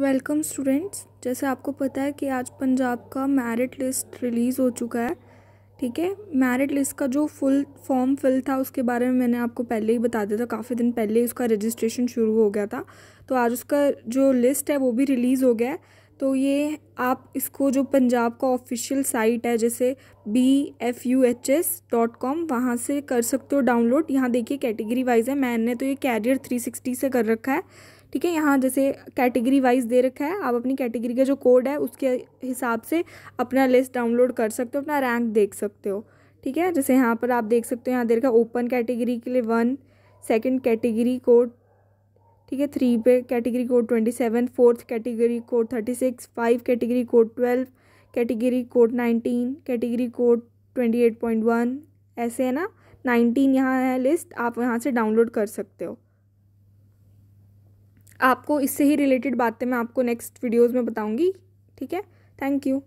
welcome students जैसे आपको पता है कि आज पंजाब का मेरिट लिस्ट रिलीज़ हो चुका है ठीक है मेरिट लिस्ट का जो फुल फॉर्म फिल था उसके बारे में मैंने आपको पहले ही बता दिया था काफ़ी दिन पहले ही उसका रजिस्ट्रेशन शुरू हो गया था तो आज उसका जो लिस्ट है वो भी रिलीज़ हो गया है तो ये आप इसको जो पंजाब का ऑफिशियल साइट है जैसे B F U H S dot com वहाँ से कर सकते हो डाउनलोड यहाँ देखिए कैटेगरी वाइज है मैंने तो ये कैरियर थ्री सिक्सटी से कर रखा है ठीक है यहाँ जैसे कैटेगरी वाइज दे रखा है आप अपनी कैटेगरी का जो कोड है उसके हिसाब से अपना लिस्ट डाउनलोड कर सकते हो अपना रैंक देख सकते हो ठीक है जैसे यहाँ पर आप देख सकते हो यहाँ दे रखा ओपन कैटेगरी के लिए वन सेकेंड कैटेगरी कोड ठीक है थ्री पे category code twenty seven fourth category code thirty six five category code twelve category code nineteen category code twenty eight point one ऐसे है ना नाइनटीन यहाँ है लिस्ट आप यहाँ से डाउनलोड कर सकते हो आपको इससे ही रिलेटेड बातें मैं आपको नेक्स्ट वीडियोज़ में बताऊँगी ठीक है थैंक यू